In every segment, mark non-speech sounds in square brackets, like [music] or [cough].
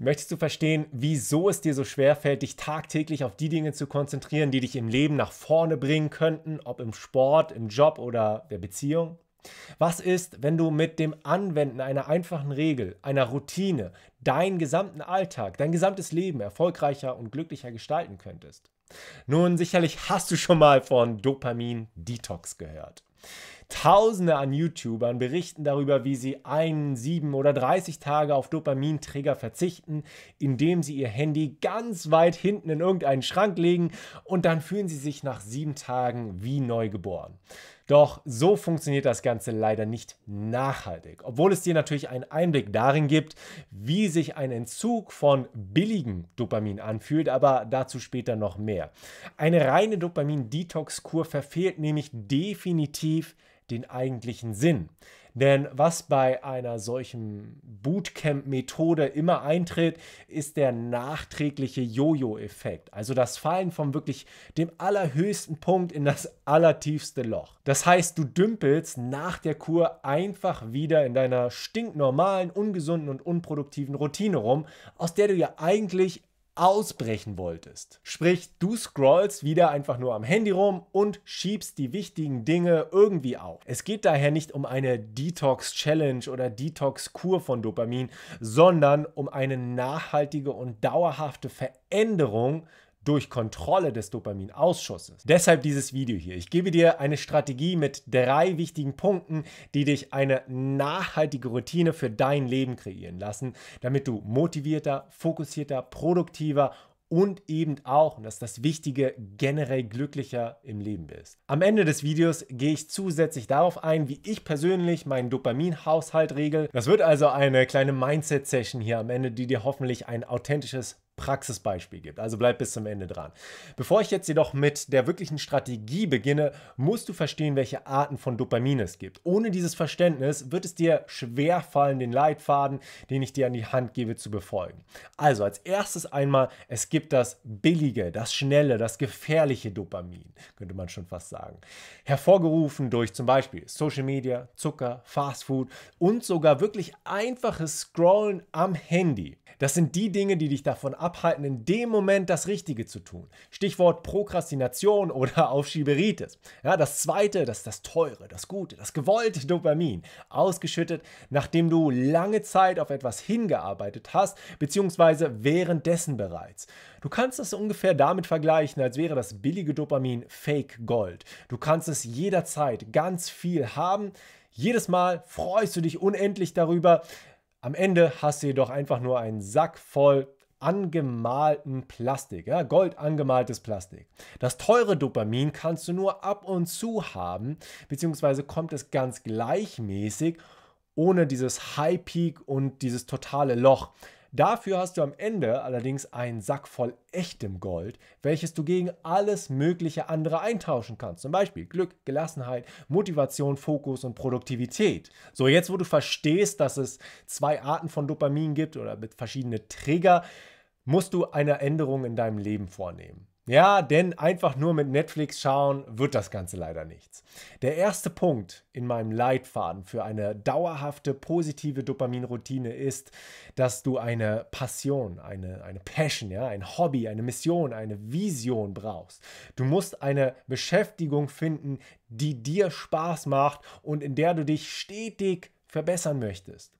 Möchtest du verstehen, wieso es dir so schwer fällt, dich tagtäglich auf die Dinge zu konzentrieren, die dich im Leben nach vorne bringen könnten, ob im Sport, im Job oder der Beziehung? Was ist, wenn du mit dem Anwenden einer einfachen Regel, einer Routine, deinen gesamten Alltag, dein gesamtes Leben erfolgreicher und glücklicher gestalten könntest? Nun, sicherlich hast du schon mal von Dopamin-Detox gehört. Tausende an YouTubern berichten darüber, wie sie ein, sieben oder 30 Tage auf Dopaminträger verzichten, indem sie ihr Handy ganz weit hinten in irgendeinen Schrank legen und dann fühlen sie sich nach sieben Tagen wie neu geboren. Doch so funktioniert das Ganze leider nicht nachhaltig, obwohl es dir natürlich einen Einblick darin gibt, wie sich ein Entzug von billigem Dopamin anfühlt, aber dazu später noch mehr. Eine reine Dopamin-Detox-Kur verfehlt nämlich definitiv den eigentlichen Sinn. Denn was bei einer solchen Bootcamp-Methode immer eintritt, ist der nachträgliche Jojo-Effekt. Also das Fallen vom wirklich dem allerhöchsten Punkt in das allertiefste Loch. Das heißt, du dümpelst nach der Kur einfach wieder in deiner stinknormalen, ungesunden und unproduktiven Routine rum, aus der du ja eigentlich ausbrechen wolltest. Sprich, du scrollst wieder einfach nur am Handy rum und schiebst die wichtigen Dinge irgendwie auf. Es geht daher nicht um eine Detox-Challenge oder Detox-Kur von Dopamin, sondern um eine nachhaltige und dauerhafte Veränderung durch Kontrolle des Dopaminausschusses. Deshalb dieses Video hier. Ich gebe dir eine Strategie mit drei wichtigen Punkten, die dich eine nachhaltige Routine für dein Leben kreieren lassen, damit du motivierter, fokussierter, produktiver und eben auch, und das ist das Wichtige, generell glücklicher im Leben bist. Am Ende des Videos gehe ich zusätzlich darauf ein, wie ich persönlich meinen Dopaminhaushalt regel. Das wird also eine kleine Mindset-Session hier am Ende, die dir hoffentlich ein authentisches Praxisbeispiel gibt. Also bleib bis zum Ende dran. Bevor ich jetzt jedoch mit der wirklichen Strategie beginne, musst du verstehen, welche Arten von Dopamin es gibt. Ohne dieses Verständnis wird es dir schwer fallen, den Leitfaden, den ich dir an die Hand gebe, zu befolgen. Also als erstes einmal, es gibt das billige, das schnelle, das gefährliche Dopamin, könnte man schon fast sagen. Hervorgerufen durch zum Beispiel Social Media, Zucker, Fast Food und sogar wirklich einfaches Scrollen am Handy. Das sind die Dinge, die dich davon abhalten, abhalten, in dem Moment das Richtige zu tun. Stichwort Prokrastination oder [laughs] Aufschieberitis. Ja, das zweite, das ist das teure, das gute, das gewollte Dopamin, ausgeschüttet, nachdem du lange Zeit auf etwas hingearbeitet hast, beziehungsweise währenddessen bereits. Du kannst es ungefähr damit vergleichen, als wäre das billige Dopamin Fake Gold. Du kannst es jederzeit ganz viel haben. Jedes Mal freust du dich unendlich darüber. Am Ende hast du jedoch einfach nur einen Sack voll angemalten Plastik, ja, gold angemaltes Plastik. Das teure Dopamin kannst du nur ab und zu haben, beziehungsweise kommt es ganz gleichmäßig ohne dieses High Peak und dieses totale Loch. Dafür hast du am Ende allerdings einen Sack voll echtem Gold, welches du gegen alles mögliche andere eintauschen kannst. Zum Beispiel Glück, Gelassenheit, Motivation, Fokus und Produktivität. So, jetzt wo du verstehst, dass es zwei Arten von Dopamin gibt oder mit verschiedenen Trigger, musst du eine Änderung in deinem Leben vornehmen. Ja, denn einfach nur mit Netflix schauen wird das Ganze leider nichts. Der erste Punkt in meinem Leitfaden für eine dauerhafte positive Dopaminroutine ist, dass du eine Passion, eine, eine Passion, ja, ein Hobby, eine Mission, eine Vision brauchst. Du musst eine Beschäftigung finden, die dir Spaß macht und in der du dich stetig verbessern möchtest.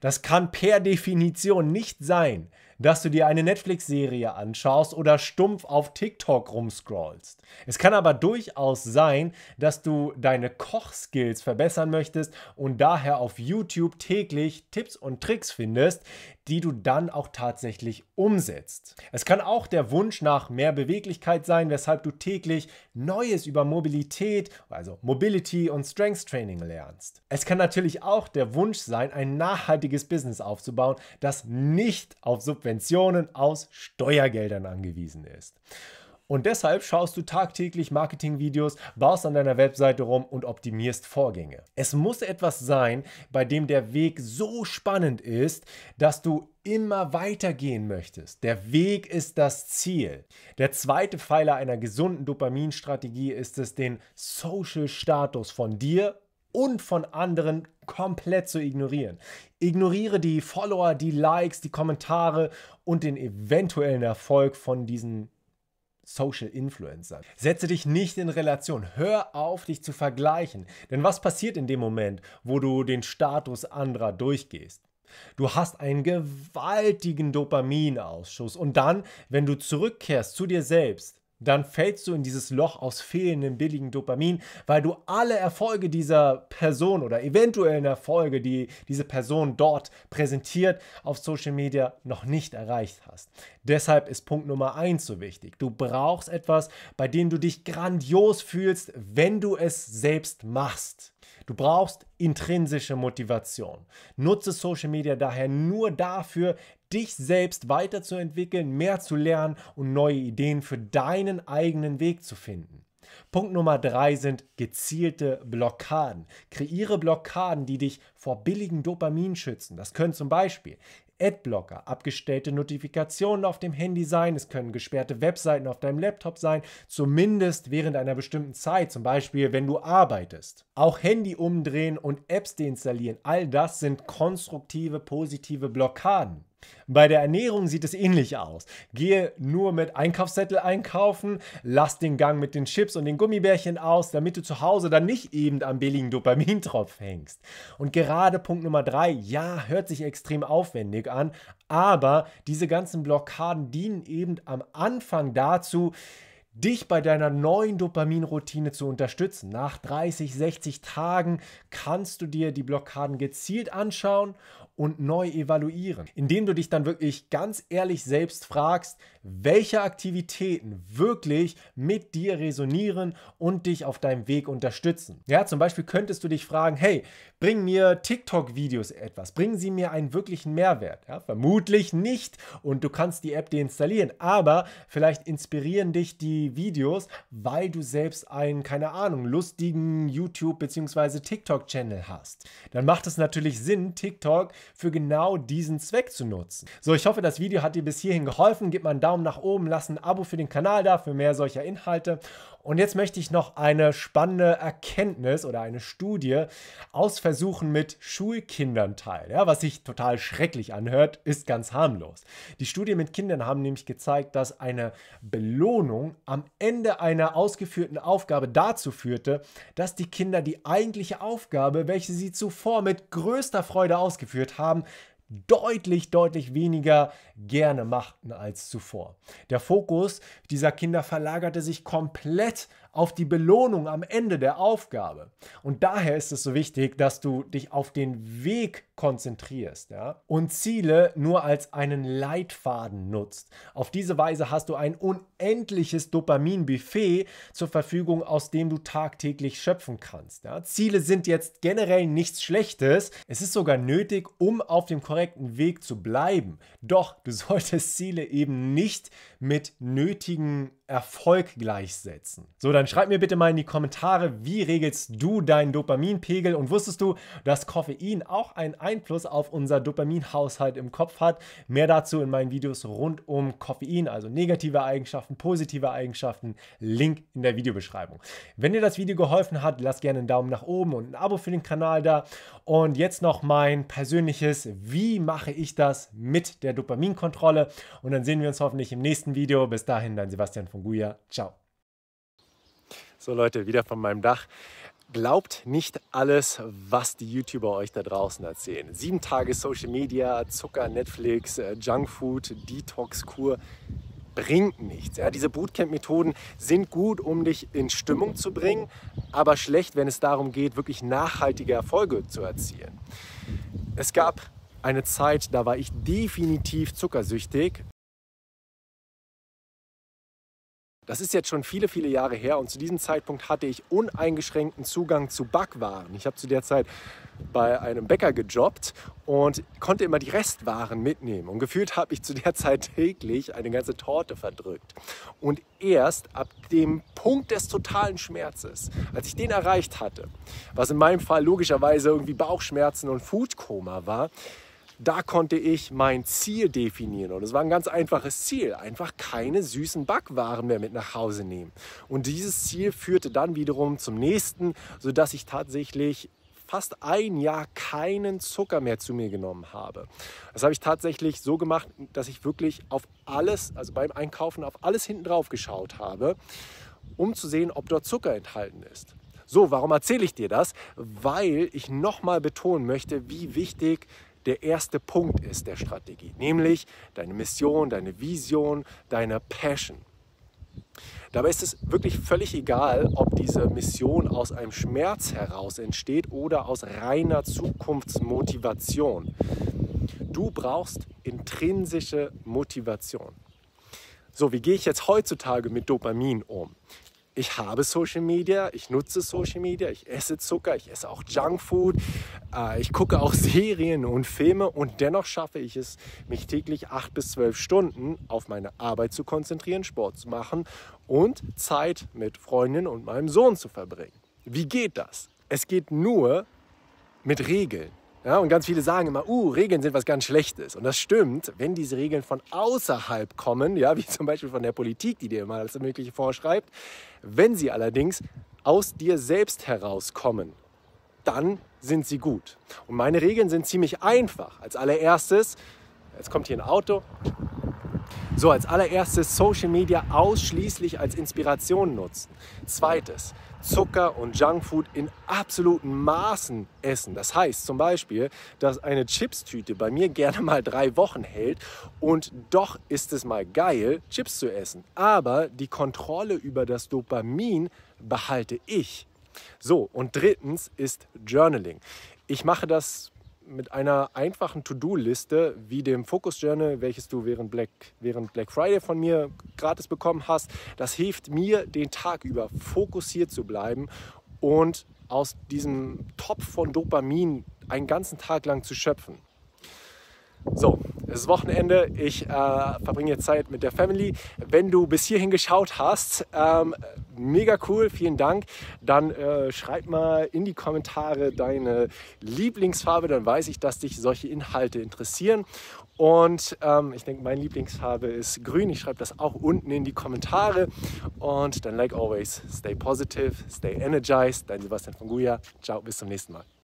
Das kann per Definition nicht sein, dass du dir eine Netflix-Serie anschaust oder stumpf auf TikTok rumscrollst. Es kann aber durchaus sein, dass du deine Kochskills verbessern möchtest und daher auf YouTube täglich Tipps und Tricks findest, die du dann auch tatsächlich umsetzt. Es kann auch der Wunsch nach mehr Beweglichkeit sein, weshalb du täglich Neues über Mobilität, also Mobility und Strength Training lernst. Es kann natürlich auch der Wunsch sein, ein nachhaltiges Business aufzubauen, das nicht auf Subventionen aus Steuergeldern angewiesen ist. Und deshalb schaust du tagtäglich Marketingvideos, baust an deiner Webseite rum und optimierst Vorgänge. Es muss etwas sein, bei dem der Weg so spannend ist, dass du immer weitergehen möchtest. Der Weg ist das Ziel. Der zweite Pfeiler einer gesunden Dopaminstrategie ist es, den Social Status von dir und von anderen komplett zu ignorieren. Ignoriere die Follower, die Likes, die Kommentare und den eventuellen Erfolg von diesen Social Influencern. Setze dich nicht in Relation. Hör auf, dich zu vergleichen. Denn was passiert in dem Moment, wo du den Status anderer durchgehst? Du hast einen gewaltigen Dopaminausschuss und dann, wenn du zurückkehrst zu dir selbst, dann fällst du in dieses Loch aus fehlendem billigen Dopamin, weil du alle Erfolge dieser Person oder eventuellen Erfolge, die diese Person dort präsentiert auf Social Media, noch nicht erreicht hast. Deshalb ist Punkt Nummer eins so wichtig. Du brauchst etwas, bei dem du dich grandios fühlst, wenn du es selbst machst. Du brauchst intrinsische Motivation. Nutze Social Media daher nur dafür, dich selbst weiterzuentwickeln, mehr zu lernen und neue Ideen für deinen eigenen Weg zu finden. Punkt Nummer drei sind gezielte Blockaden. Kreiere Blockaden, die dich vor billigen Dopamin schützen. Das können zum Beispiel Adblocker, abgestellte Notifikationen auf dem Handy sein, es können gesperrte Webseiten auf deinem Laptop sein, zumindest während einer bestimmten Zeit, zum Beispiel wenn du arbeitest. Auch Handy umdrehen und Apps deinstallieren, all das sind konstruktive, positive Blockaden. Bei der Ernährung sieht es ähnlich aus. Gehe nur mit Einkaufszettel einkaufen, lass den Gang mit den Chips und den Gummibärchen aus, damit du zu Hause dann nicht eben am billigen Dopamintropf hängst. Und gerade Punkt Nummer drei, ja, hört sich extrem aufwendig an, aber diese ganzen Blockaden dienen eben am Anfang dazu, dich bei deiner neuen Dopaminroutine zu unterstützen. Nach 30, 60 Tagen kannst du dir die Blockaden gezielt anschauen und neu evaluieren, indem du dich dann wirklich ganz ehrlich selbst fragst, welche Aktivitäten wirklich mit dir resonieren und dich auf deinem Weg unterstützen. Ja, zum Beispiel könntest du dich fragen, hey, bring mir TikTok-Videos etwas, bringen sie mir einen wirklichen Mehrwert? Ja, vermutlich nicht und du kannst die App deinstallieren, aber vielleicht inspirieren dich die Videos, weil du selbst einen, keine Ahnung, lustigen YouTube- bzw. TikTok-Channel hast. Dann macht es natürlich Sinn, TikTok für genau diesen Zweck zu nutzen. So, ich hoffe, das Video hat dir bis hierhin geholfen. Gib mal einen Daumen nach oben, lass ein Abo für den Kanal da für mehr solcher Inhalte und jetzt möchte ich noch eine spannende Erkenntnis oder eine Studie aus Versuchen mit Schulkindern teilen. Ja, was sich total schrecklich anhört, ist ganz harmlos. Die Studie mit Kindern haben nämlich gezeigt, dass eine Belohnung am Ende einer ausgeführten Aufgabe dazu führte, dass die Kinder die eigentliche Aufgabe, welche sie zuvor mit größter Freude ausgeführt haben, deutlich, deutlich weniger gerne machten als zuvor. Der Fokus dieser Kinder verlagerte sich komplett auf die Belohnung am Ende der Aufgabe. Und daher ist es so wichtig, dass du dich auf den Weg konzentrierst ja? und Ziele nur als einen Leitfaden nutzt. Auf diese Weise hast du ein unendliches Dopaminbuffet zur Verfügung, aus dem du tagtäglich schöpfen kannst. Ja? Ziele sind jetzt generell nichts Schlechtes. Es ist sogar nötig, um auf dem korrekten Weg zu bleiben. Doch du [laughs] solltest Ziele eben nicht mit nötigen Erfolg gleichsetzen. So, dann dann schreib mir bitte mal in die Kommentare, wie regelst du deinen Dopaminpegel und wusstest du, dass Koffein auch einen Einfluss auf unser Dopaminhaushalt im Kopf hat? Mehr dazu in meinen Videos rund um Koffein, also negative Eigenschaften, positive Eigenschaften. Link in der Videobeschreibung. Wenn dir das Video geholfen hat, lass gerne einen Daumen nach oben und ein Abo für den Kanal da. Und jetzt noch mein persönliches, wie mache ich das mit der Dopaminkontrolle? Und dann sehen wir uns hoffentlich im nächsten Video. Bis dahin, dein Sebastian von Guja. Ciao. So Leute, wieder von meinem Dach. Glaubt nicht alles, was die YouTuber euch da draußen erzählen. Sieben Tage Social Media, Zucker, Netflix, äh, Junkfood, Detox-Kur bringt nichts. Ja, diese Bootcamp-Methoden sind gut, um dich in Stimmung zu bringen, aber schlecht, wenn es darum geht, wirklich nachhaltige Erfolge zu erzielen. Es gab eine Zeit, da war ich definitiv zuckersüchtig Das ist jetzt schon viele, viele Jahre her und zu diesem Zeitpunkt hatte ich uneingeschränkten Zugang zu Backwaren. Ich habe zu der Zeit bei einem Bäcker gejobbt und konnte immer die Restwaren mitnehmen. Und gefühlt habe ich zu der Zeit täglich eine ganze Torte verdrückt. Und erst ab dem Punkt des totalen Schmerzes, als ich den erreicht hatte, was in meinem Fall logischerweise irgendwie Bauchschmerzen und Foodkoma war, da konnte ich mein Ziel definieren. Und es war ein ganz einfaches Ziel, einfach keine süßen Backwaren mehr mit nach Hause nehmen. Und dieses Ziel führte dann wiederum zum nächsten, sodass ich tatsächlich fast ein Jahr keinen Zucker mehr zu mir genommen habe. Das habe ich tatsächlich so gemacht, dass ich wirklich auf alles, also beim Einkaufen, auf alles hinten drauf geschaut habe, um zu sehen, ob dort Zucker enthalten ist. So, warum erzähle ich dir das? Weil ich nochmal betonen möchte, wie wichtig der erste Punkt ist der Strategie, nämlich deine Mission, deine Vision, deine Passion. Dabei ist es wirklich völlig egal, ob diese Mission aus einem Schmerz heraus entsteht oder aus reiner Zukunftsmotivation. Du brauchst intrinsische Motivation. So, wie gehe ich jetzt heutzutage mit Dopamin um? Ich habe Social Media, ich nutze Social Media, ich esse Zucker, ich esse auch Junkfood, äh, ich gucke auch [laughs] Serien und Filme und dennoch schaffe ich es, mich täglich acht bis zwölf Stunden auf meine Arbeit zu konzentrieren, Sport zu machen und Zeit mit Freundinnen und meinem Sohn zu verbringen. Wie geht das? Es geht nur mit Regeln. Ja, und ganz viele sagen immer, uh, Regeln sind was ganz Schlechtes. Und das stimmt, wenn diese Regeln von außerhalb kommen, ja, wie zum Beispiel von der Politik, die dir immer alles Mögliche vorschreibt. Wenn sie allerdings aus dir selbst herauskommen, dann sind sie gut. Und meine Regeln sind ziemlich einfach. Als allererstes, jetzt kommt hier ein Auto. So, als allererstes Social Media ausschließlich als Inspiration nutzen. Zweites, Zucker und Junkfood in absoluten Maßen essen. Das heißt zum Beispiel, dass eine Chips-Tüte bei mir gerne mal drei Wochen hält und doch ist es mal geil, Chips zu essen. Aber die Kontrolle über das Dopamin behalte ich. So, und drittens ist Journaling. Ich mache das mit einer einfachen To-Do-Liste wie dem Focus Journal, welches du während Black, während Black Friday von mir gratis bekommen hast. Das hilft mir, den Tag über fokussiert zu bleiben und aus diesem Topf von Dopamin einen ganzen Tag lang zu schöpfen. So, es ist Wochenende. Ich äh, verbringe jetzt Zeit mit der Family. Wenn du bis hierhin geschaut hast, ähm, mega cool, vielen Dank. Dann äh, schreib mal in die Kommentare deine Lieblingsfarbe, dann weiß ich, dass dich solche Inhalte interessieren. Und ähm, ich denke, meine Lieblingsfarbe ist grün. Ich schreibe das auch unten in die Kommentare. Und dann, like always, stay positive, stay energized. Dein Sebastian von Guya. Ciao, bis zum nächsten Mal.